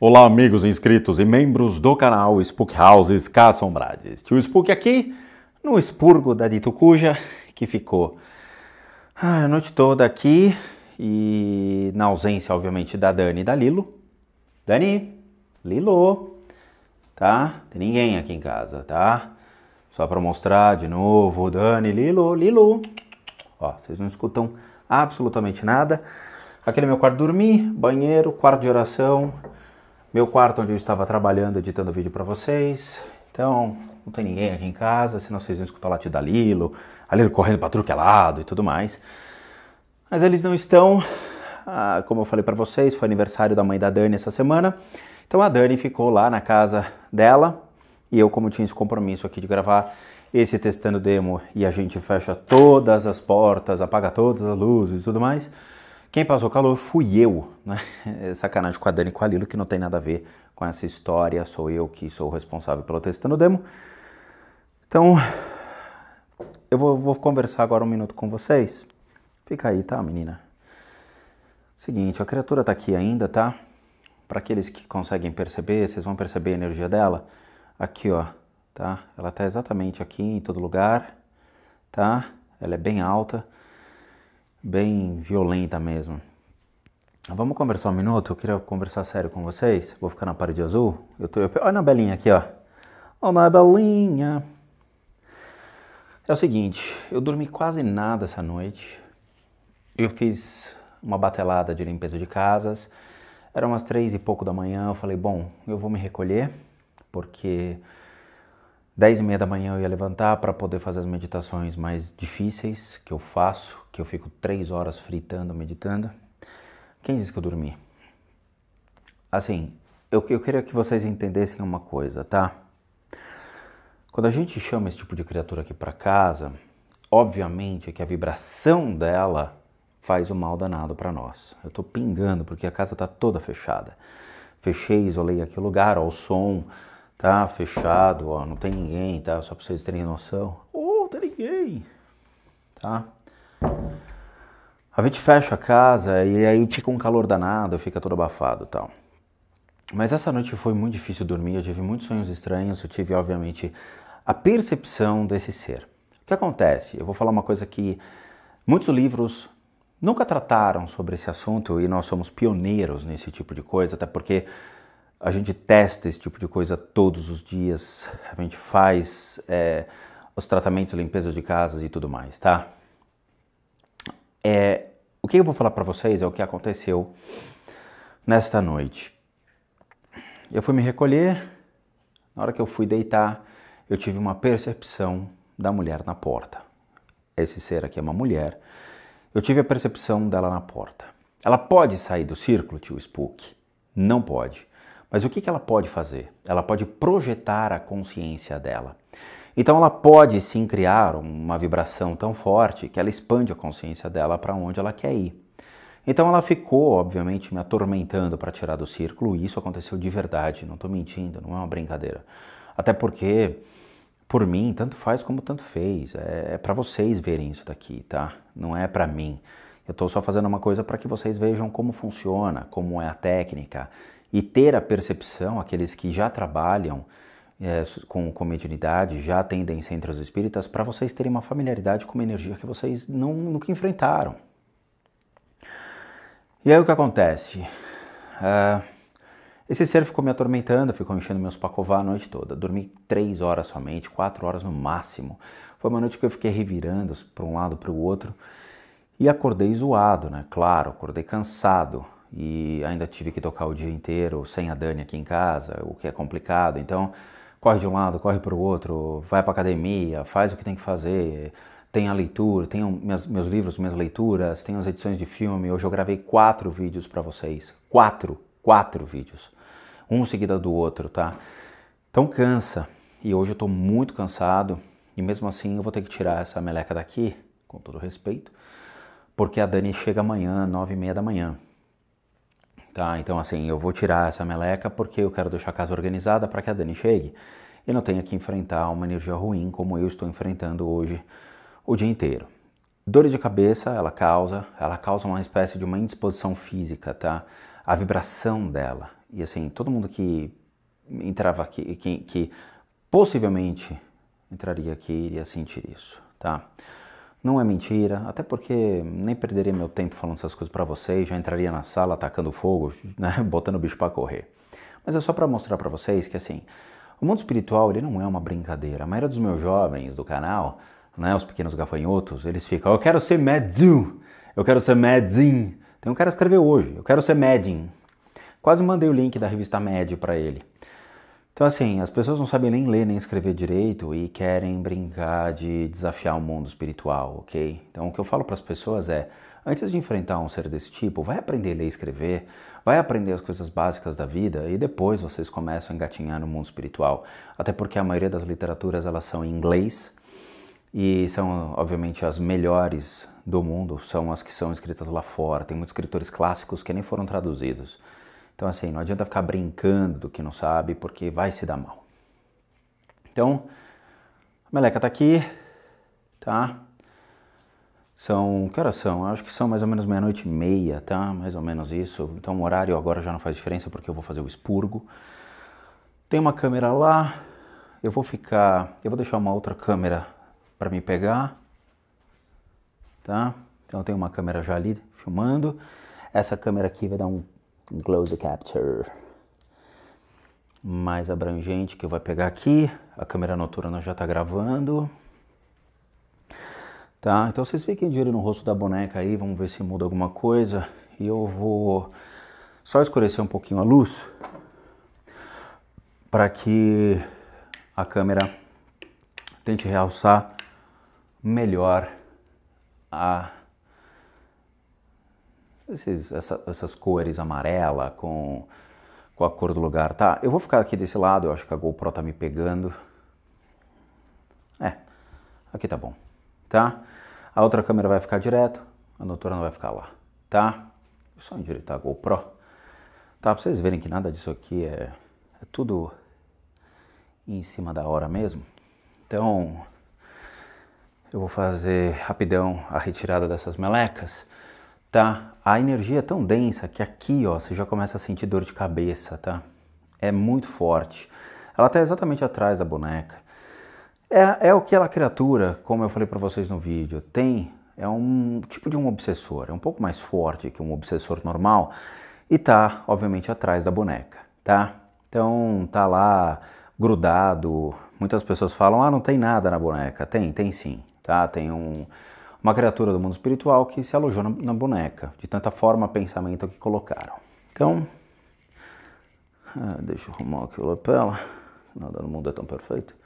Olá, amigos inscritos e membros do canal Spook Houses Cassombrades. Tio Spook aqui no expurgo da Ditucuja, que ficou ah, a noite toda aqui e na ausência, obviamente, da Dani e da Lilo. Dani, Lilo, tá? Tem ninguém aqui em casa, tá? Só para mostrar de novo, Dani, Lilo, Lilo. Ó, vocês não escutam absolutamente nada. Aqui no meu quarto dormir, banheiro, quarto de oração meu quarto onde eu estava trabalhando, editando vídeo para vocês. Então, não tem ninguém aqui em casa, senão vocês vão escutar o latido da Lilo, a Lilo correndo para tudo é lado e tudo mais. Mas eles não estão, ah, como eu falei para vocês, foi aniversário da mãe da Dani essa semana. Então a Dani ficou lá na casa dela e eu, como tinha esse compromisso aqui de gravar esse testando demo e a gente fecha todas as portas, apaga todas as luzes e tudo mais, quem passou calor fui eu, né? Sacanagem com a Dani e com a Lilo, que não tem nada a ver com essa história. Sou eu que sou responsável pelo Testando Demo. Então, eu vou, vou conversar agora um minuto com vocês. Fica aí, tá, menina? Seguinte, a criatura tá aqui ainda, tá? Para aqueles que conseguem perceber, vocês vão perceber a energia dela. Aqui, ó, tá? Ela tá exatamente aqui em todo lugar, tá? Ela é bem alta bem violenta mesmo. Vamos conversar um minuto? Eu queria conversar sério com vocês. Vou ficar na parede azul. Eu tô... Olha a Belinha aqui, ó. Olha a Belinha. É o seguinte, eu dormi quase nada essa noite. Eu fiz uma batelada de limpeza de casas. Era umas três e pouco da manhã. Eu falei, bom, eu vou me recolher, porque 10 e meia da manhã eu ia levantar para poder fazer as meditações mais difíceis que eu faço, que eu fico 3 horas fritando, meditando. Quem disse que eu dormi? Assim, eu, eu queria que vocês entendessem uma coisa, tá? Quando a gente chama esse tipo de criatura aqui para casa, obviamente é que a vibração dela faz o um mal danado para nós. Eu estou pingando porque a casa está toda fechada. Fechei, isolei aqui o lugar, ó, o som, tá fechado, ó, não tem ninguém, tá? Só pra vocês terem noção. Oh, não tem ninguém, tá? A gente fecha a casa e aí fica um calor danado, fica todo abafado tal. Mas essa noite foi muito difícil dormir, eu tive muitos sonhos estranhos, eu tive, obviamente, a percepção desse ser. O que acontece? Eu vou falar uma coisa que muitos livros nunca trataram sobre esse assunto e nós somos pioneiros nesse tipo de coisa, até porque a gente testa esse tipo de coisa todos os dias, a gente faz é, os tratamentos, limpezas de casas e tudo mais, tá? É, o que eu vou falar para vocês é o que aconteceu nesta noite. Eu fui me recolher, na hora que eu fui deitar, eu tive uma percepção da mulher na porta. Esse ser aqui é uma mulher. Eu tive a percepção dela na porta. Ela pode sair do círculo, tio Spook? Não pode. Mas o que, ela pode fazer? Ela pode projetar a consciência dela. Então ela pode sim criar uma vibração tão forte que ela expande a consciência dela para onde ela quer ir. Então ela ficou, obviamente, me atormentando para tirar do círculo, e isso aconteceu de verdade, não estou mentindo, não é uma brincadeira. Até porque, por mim, tanto faz como tanto fez. É, é para vocês verem isso daqui, tá? Não é para mim. Eu estou só fazendo uma coisa para que vocês vejam como funciona, como é a técnica e ter a percepção, aqueles que já trabalham é, com, com mediunidade, já atendem centros espíritas, para vocês terem uma familiaridade com uma energia que vocês não, nunca enfrentaram. E aí o que acontece? Uh, esse ser ficou me atormentando, ficou enchendo meus pacová a noite toda. Dormi três horas somente, quatro horas no máximo. Foi uma noite que eu fiquei revirando para um lado para o outro e acordei zoado, né? Claro, acordei cansado e ainda tive que tocar o dia inteiro sem a Dani aqui em casa, o que é complicado. Então, corre de um lado, corre para o outro, vai para academia, faz o que tem que fazer. Tem a leitura, tem meus livros, minhas leituras, tem as edições de filme. Hoje eu gravei quatro vídeos para vocês. Quatro, quatro vídeos. Um seguida do outro, tá? Então cansa. E hoje eu estou muito cansado. E mesmo assim eu vou ter que tirar essa meleca daqui, com todo respeito, porque a Dani chega amanhã, nove e meia da manhã. Tá? Então, assim, eu vou tirar essa meleca porque eu quero deixar a casa organizada para que a Dani chegue e não tenha que enfrentar uma energia ruim como eu estou enfrentando hoje o dia inteiro. Dores de cabeça, ela causa, ela causa uma espécie de uma indisposição física, tá? A vibração dela. E assim, todo mundo que entrava aqui, que, que possivelmente entraria aqui iria sentir isso, tá? Não é mentira, até porque nem perderia meu tempo falando essas coisas para vocês, já entraria na sala atacando fogo, né, botando o bicho para correr. Mas é só para mostrar para vocês que assim, o mundo espiritual ele não é uma brincadeira. A maioria dos meus jovens do canal, né, os pequenos gafanhotos, eles ficam, eu quero ser Medzu, eu quero ser Medzin. Tem um cara que escreveu hoje, eu quero ser Medin. Quase mandei o link da revista Med para ele. Então, assim, as pessoas não sabem nem ler nem escrever direito e querem brincar de desafiar o mundo espiritual, ok? Então, o que eu falo para as pessoas é: antes de enfrentar um ser desse tipo, vai aprender a ler e escrever, vai aprender as coisas básicas da vida e depois vocês começam a engatinhar no mundo espiritual. Até porque a maioria das literaturas elas são em inglês e são, obviamente, as melhores do mundo, são as que são escritas lá fora. Tem muitos escritores clássicos que nem foram traduzidos. Então, assim, não adianta ficar brincando do que não sabe, porque vai se dar mal. Então, a meleca tá aqui, tá? São, que horas são? Acho que são mais ou menos meia-noite e meia, tá? Mais ou menos isso. Então, o horário agora já não faz diferença, porque eu vou fazer o expurgo. Tem uma câmera lá, eu vou ficar, eu vou deixar uma outra câmera para me pegar, tá? Então tem uma câmera já ali filmando. Essa câmera aqui vai dar um, close capture mais abrangente que eu vou pegar aqui. A câmera noturna já está gravando. Tá, então vocês fiquem de olho no rosto da boneca aí, vamos ver se muda alguma coisa. E eu vou só escurecer um pouquinho a luz para que a câmera tente realçar melhor a esses, essa, essas cores amarela com, com a cor do lugar. Tá, eu vou ficar aqui desse lado, eu acho que a GoPro tá me pegando. É, aqui tá bom, tá? A outra câmera vai ficar direto, a noturna vai ficar lá, tá? É só endireitar a GoPro, tá? Pra vocês verem que nada disso aqui é, é tudo em cima da hora mesmo. Então, eu vou fazer rapidão a retirada dessas melecas tá? A energia é tão densa que aqui, ó, você já começa a sentir dor de cabeça, tá? É muito forte. Ela tá exatamente atrás da boneca. É, é o que a criatura, como eu falei para vocês no vídeo, tem. É um tipo de um obsessor, é um pouco mais forte que um obsessor normal e tá, obviamente, atrás da boneca, tá? Então tá lá grudado. Muitas pessoas falam, ah, não tem nada na boneca. Tem, tem sim, tá? Tem um uma criatura do mundo espiritual que se alojou na, na boneca, de tanta forma pensamento que colocaram. Então, ah, deixa eu arrumar aqui o lapela, nada no mundo é tão perfeito.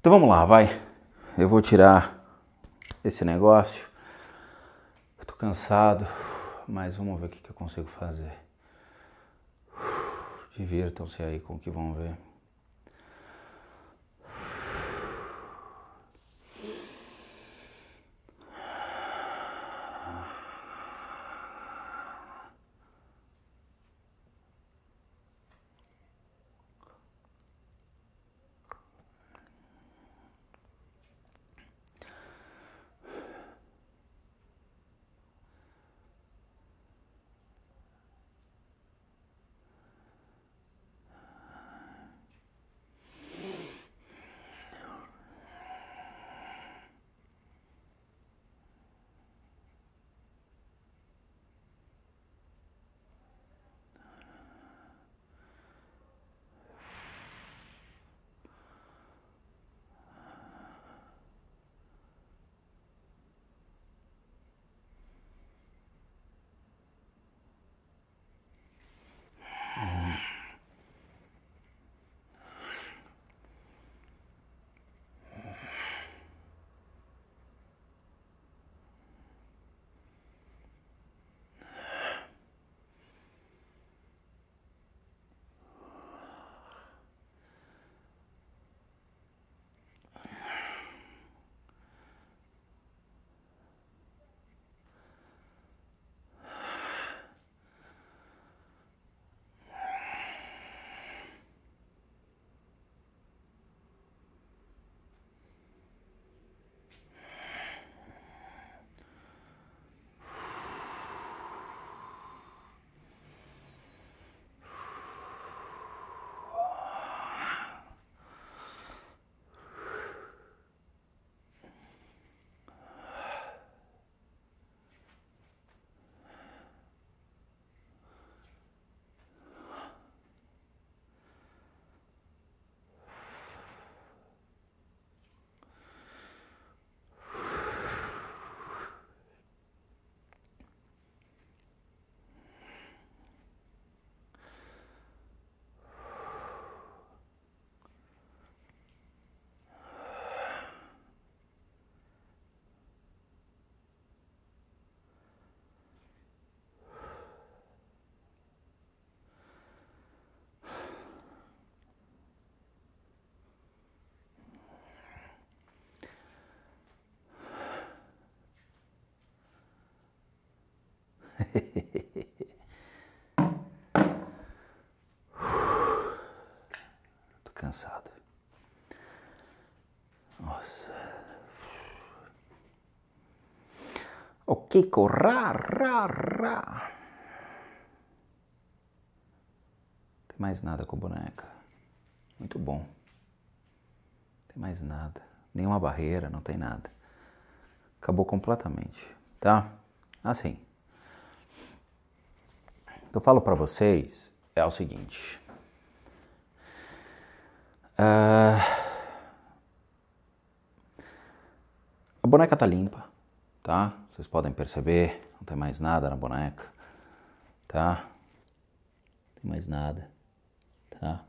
Então vamos lá, vai. Eu vou tirar esse negócio. Eu cansado, mas vamos ver o que, que eu consigo fazer. Divirtam-se aí com o que vão ver. Kiko, ra, ra, ra. Não tem mais nada com a boneca. Muito bom. Não tem mais nada. Nenhuma barreira, não tem nada. Acabou completamente, tá? Assim. O que eu falo para vocês é o seguinte. Uh... A boneca tá limpa, tá? Vocês podem perceber, não tem mais nada na boneca, tá? Não tem mais nada, tá?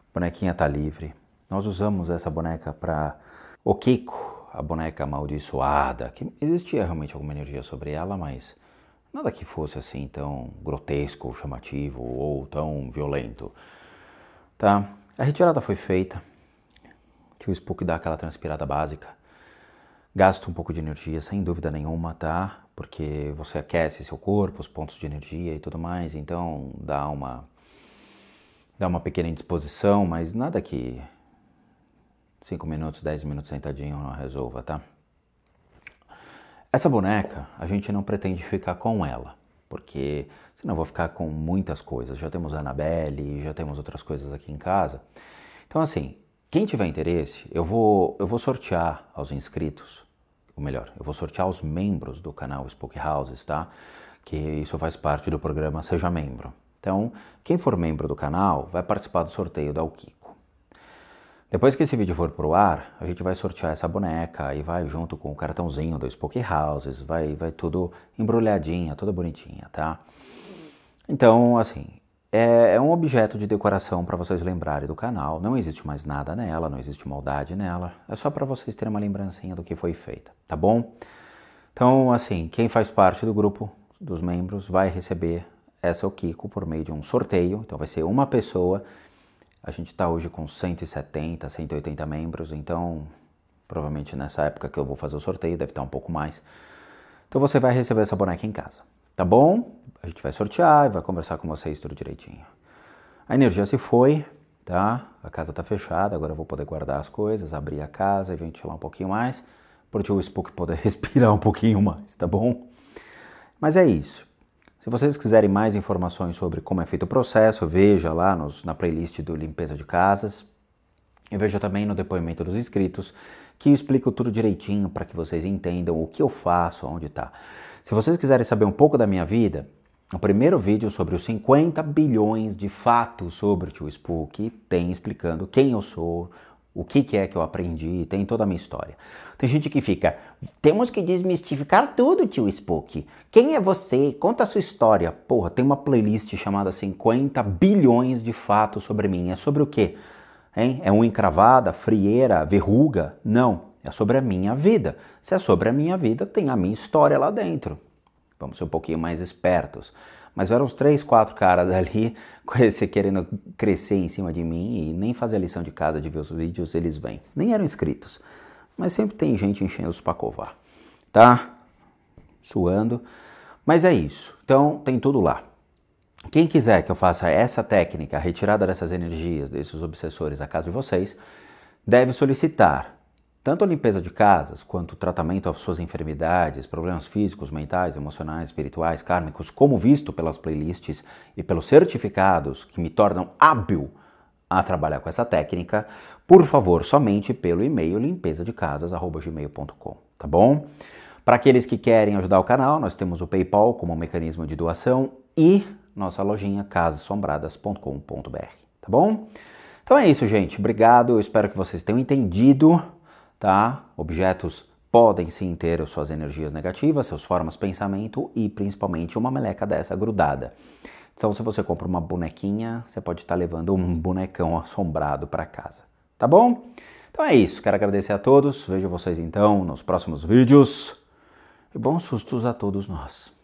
A bonequinha tá livre. Nós usamos essa boneca para o Kiko, a boneca amaldiçoada, que existia realmente alguma energia sobre ela, mas nada que fosse assim tão grotesco ou chamativo ou tão violento. Tá? A retirada foi feita. o Spook dá aquela transpirada básica. Gasta um pouco de energia, sem dúvida nenhuma, tá? Porque você aquece seu corpo, os pontos de energia e tudo mais, então dá uma dá uma pequena indisposição, mas nada que 5 minutos, 10 minutos sentadinho não resolva, tá? Essa boneca, a gente não pretende ficar com ela, porque senão eu vou ficar com muitas coisas. Já temos a Annabelle, já temos outras coisas aqui em casa. Então, assim, quem tiver interesse, eu vou, eu vou sortear aos inscritos, ou melhor, eu vou sortear aos membros do canal Spook Houses, tá? Que isso faz parte do programa Seja Membro. Então, quem for membro do canal vai participar do sorteio da Alquico. Depois que esse vídeo for pro ar, a gente vai sortear essa boneca e vai junto com o cartãozinho do Spook Houses, vai, vai tudo embrulhadinha, toda bonitinha, tá? Então, assim, é, é, um objeto de decoração para vocês lembrarem do canal. Não existe mais nada nela, não existe maldade nela. É só para vocês terem uma lembrancinha do que foi feita, tá bom? Então, assim, quem faz parte do grupo dos membros vai receber essa o Kiko por meio de um sorteio. Então, vai ser uma pessoa. A gente está hoje com 170, 180 membros. Então, provavelmente nessa época que eu vou fazer o sorteio, deve estar tá um pouco mais. Então, você vai receber essa boneca em casa. Tá bom? A gente vai sortear e vai conversar com vocês tudo direitinho. A energia se foi, tá? A casa tá fechada, agora eu vou poder guardar as coisas, abrir a casa e ventilar um pouquinho mais, para o Spook poder respirar um pouquinho mais, tá bom? Mas é isso. Se vocês quiserem mais informações sobre como é feito o processo, veja lá nos, na playlist do Limpeza de Casas. E veja também no depoimento dos inscritos, que eu explico tudo direitinho para que vocês entendam o que eu faço, onde está. Se vocês quiserem saber um pouco da minha vida, o primeiro vídeo sobre os 50 bilhões de fatos sobre o tio Spook tem explicando quem eu sou, o que, que, é que eu aprendi, tem toda a minha história. Tem gente que fica, temos que desmistificar tudo, tio Spook. Quem é você? Conta a sua história. Porra, tem uma playlist chamada 50 bilhões de fatos sobre mim. É sobre o quê? Hein? É um encravada, frieira, verruga? Não é sobre a minha vida. Se é sobre a minha vida, tem a minha história lá dentro. Vamos ser um pouquinho mais espertos. Mas eram uns três, quatro caras ali querendo crescer em cima de mim e nem fazer a lição de casa de ver os vídeos, eles vêm. Nem eram inscritos. Mas sempre tem gente enchendo os pacovar. Tá? Suando. Mas é isso. Então tem tudo lá. Quem quiser que eu faça essa técnica, a retirada dessas energias, desses obsessores, a casa de vocês, deve solicitar tanto a limpeza de casas, quanto o tratamento às suas enfermidades, problemas físicos, mentais, emocionais, espirituais, kármicos, como visto pelas playlists e pelos certificados que me tornam hábil a trabalhar com essa técnica, por favor, somente pelo e-mail limpeza de casas@gmail.com, tá bom? Para aqueles que querem ajudar o canal, nós temos o PayPal como mecanismo de doação e nossa lojinha casasombradas.com.br, tá bom? Então é isso, gente. Obrigado. Eu espero que vocês tenham entendido tá? Objetos podem sim ter suas energias negativas, seus formas de pensamento e principalmente uma meleca dessa grudada. Então, se você compra uma bonequinha, você pode estar tá levando um bonecão assombrado para casa, tá bom? Então é isso, quero agradecer a todos, vejo vocês então nos próximos vídeos e bons sustos a todos nós.